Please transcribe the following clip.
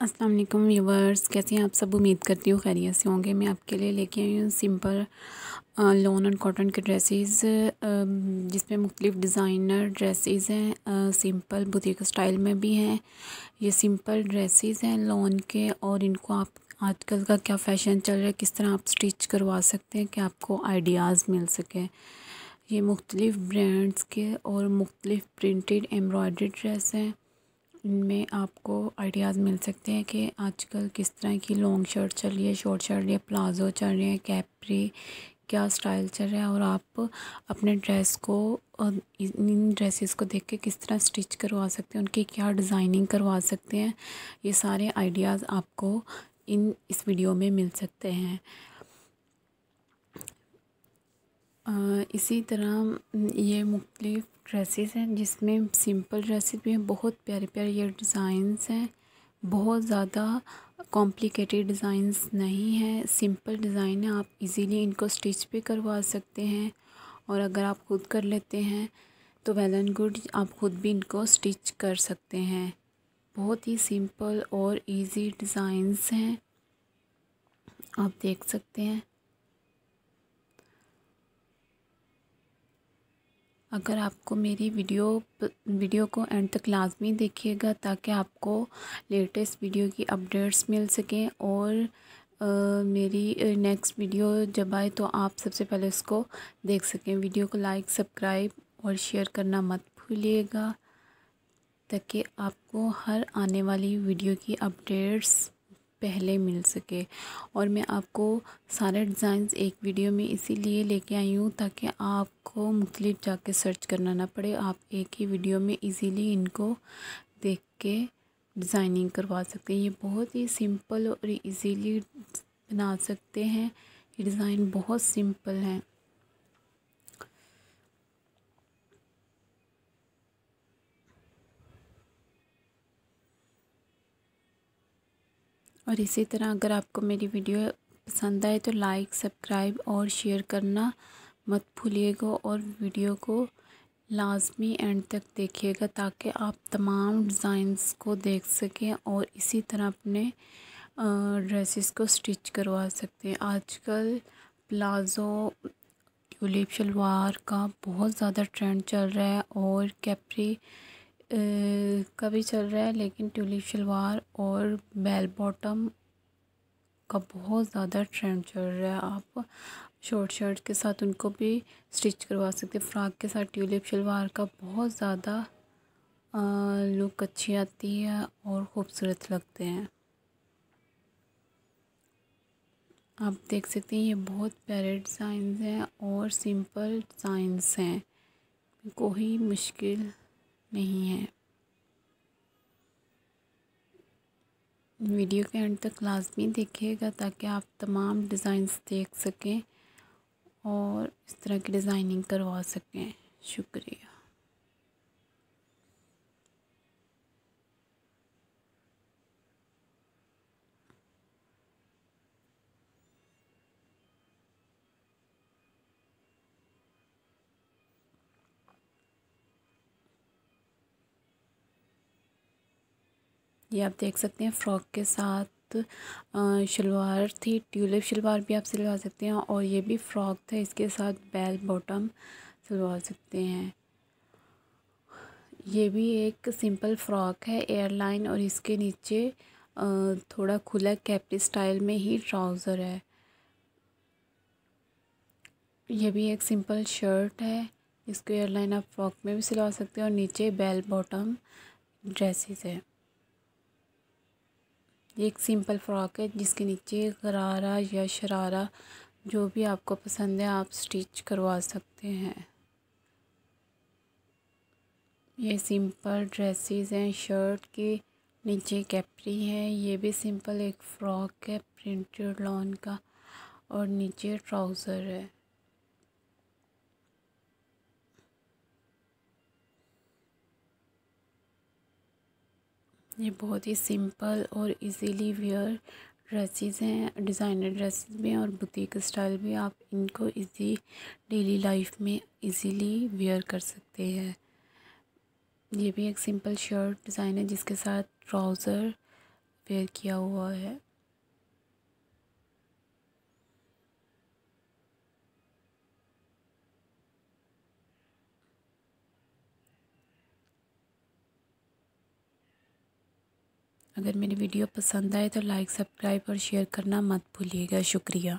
अस्सलाम वालेकुम व्यूवर्स कैसे हैं आप सब उम्मीद करती हूँ खैरियत से होंगे मैं आपके लिए लेके आई हूँ सिंपल लॉन एंड कॉटन के ड्रेसेस जिसमें मुख्तलिफ डिज़ाइनर ड्रेसेस हैं सिंपल बुटीक स्टाइल में भी हैं ये सिंपल ड्रेसेस हैं लॉन के और इनको आप आजकल का क्या फ़ैशन चल रहा है किस तरह आप स्टिच करवा सकते हैं कि आपको आइडियाज़ मिल सके ये मुख्तलिफ़ ब्रांड्स के और मुख्तलिफ़ प्रिंटेड एम्ब्रॉयड्री ड्रेस हैं इनमें आपको आइडियाज़ मिल सकते हैं कि आजकल किस तरह की लॉन्ग शर्ट चल रही है शॉर्ट शर्ट या प्लाज़ो चल रहे हैं कैपरी क्या स्टाइल चल रहा है और आप अपने ड्रेस को इन ड्रेसेस को देख के किस तरह स्टिच करवा सकते हैं उनकी क्या डिज़ाइनिंग करवा सकते हैं ये सारे आइडियाज़ आपको इन इस वीडियो में मिल सकते हैं इसी तरह ये मुख्तलिफ़ ड्रेसेस हैं जिसमें सिंपल ड्रेसेस भी हैं बहुत प्यारे प्यारे ये डिज़ाइंस हैं बहुत ज़्यादा कॉम्प्लिकेटेड डिज़ाइंस नहीं हैं सिंपल डिज़ाइन है आप इजीली इनको स्टिच भी करवा सकते हैं और अगर आप खुद कर लेते हैं तो वेल एंड गुड आप खुद भी इनको स्टिच कर सकते हैं बहुत ही सिंपल और इजी डिज़ाइंस हैं आप देख सकते हैं अगर आपको मेरी वीडियो वीडियो को एंड तक लाजमी देखिएगा ताकि आपको लेटेस्ट वीडियो की अपडेट्स मिल सकें और आ, मेरी नेक्स्ट वीडियो जब आए तो आप सबसे पहले उसको देख सकें वीडियो को लाइक सब्सक्राइब और शेयर करना मत भूलिएगा ताकि आपको हर आने वाली वीडियो की अपडेट्स पहले मिल सके और मैं आपको सारे डिज़ाइंस एक वीडियो में इसीलिए लेके आई हूँ ताकि आपको मुख्तलिफ जाके सर्च करना ना पड़े आप एक ही वीडियो में इजीली इनको देख के डिज़ाइनिंग करवा सकते हैं ये बहुत ही सिंपल और इजीली बना सकते हैं ये डिज़ाइन बहुत सिंपल हैं और इसी तरह अगर आपको मेरी वीडियो पसंद आए तो लाइक सब्सक्राइब और शेयर करना मत भूलिएगा और वीडियो को लाजमी एंड तक देखिएगा ताकि आप तमाम डिज़ाइंस को देख सकें और इसी तरह अपने ड्रेसेस को स्टिच करवा सकते हैं आजकल प्लाज़ो ट्यूलिप शलवार का बहुत ज़्यादा ट्रेंड चल रहा है और कैपरी का भी चल रहा है लेकिन ट्यूलिप शलवार और बेल बॉटम का बहुत ज़्यादा ट्रेंड चल रहा है आप शॉर्ट शर्ट के साथ उनको भी स्टिच करवा सकते हैं फ्राक के साथ ट्यूलिप शलवार का बहुत ज़्यादा लुक अच्छी आती है और ख़ूबसूरत लगते हैं आप देख सकते हैं ये बहुत प्यारे डिज़ाइंस हैं और सिंपल डिज़ाइंस हैं कोई मुश्किल नहीं है वीडियो के एंड तक लाजमी देखिएगा ताकि आप तमाम डिज़ाइंस देख सकें और इस तरह की डिज़ाइनिंग करवा सकें शुक्रिया ये आप देख सकते हैं फ़्रॉक के साथ शलवार थी ट्यूलिप शलवार भी आप सिलवा सकते हैं और ये भी फ़्रॉक था इसके साथ बेल बॉटम सिलवा सकते हैं ये भी एक सिंपल फ़्रॉक है एयरलाइन और इसके नीचे थोड़ा खुला कैप्टी स्टाइल में ही ट्राउज़र है यह भी एक सिंपल शर्ट है इसको एयरलाइन आप फ्रॉक में भी सिलवा सकते हैं और नीचे बेल बॉटम ड्रेसेस है ये एक सिंपल फ्रॉक है जिसके नीचे गरारा या शरारा जो भी आपको पसंद है आप स्टिच करवा सकते हैं ये सिंपल ड्रेसेस हैं शर्ट के नीचे कैपरी है ये भी सिंपल एक फ़्रॉक है प्रिंटेड लॉन का और नीचे ट्राउज़र है ये बहुत ही सिंपल और इजीली वेयर ड्रेसेस हैं डिज़ाइनर ड्रेसेस भी हैं और बुटीक स्टाइल भी आप इनको इजी डेली लाइफ में इजीली वेयर कर सकते हैं ये भी एक सिंपल शर्ट डिज़ाइन है जिसके साथ ट्राउज़र वेयर किया हुआ है अगर मेरी वीडियो पसंद आए तो लाइक सब्सक्राइब और शेयर करना मत भूलिएगा शुक्रिया